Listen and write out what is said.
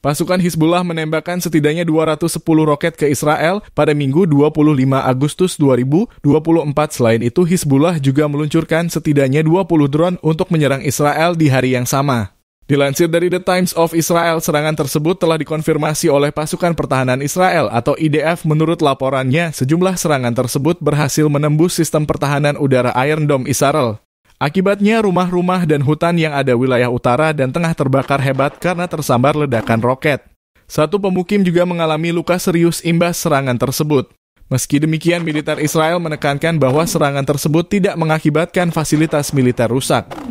Pasukan Hizbullah menembakkan setidaknya 210 roket ke Israel pada Minggu 25 Agustus 2024. Selain itu, Hizbullah juga meluncurkan setidaknya 20 drone untuk menyerang Israel di hari yang sama. Dilansir dari The Times of Israel, serangan tersebut telah dikonfirmasi oleh pasukan pertahanan Israel atau IDF. Menurut laporannya, sejumlah serangan tersebut berhasil menembus sistem pertahanan udara Iron Dome Israel. Akibatnya rumah-rumah dan hutan yang ada wilayah utara dan tengah terbakar hebat karena tersambar ledakan roket. Satu pemukim juga mengalami luka serius imbas serangan tersebut. Meski demikian, militer Israel menekankan bahwa serangan tersebut tidak mengakibatkan fasilitas militer rusak.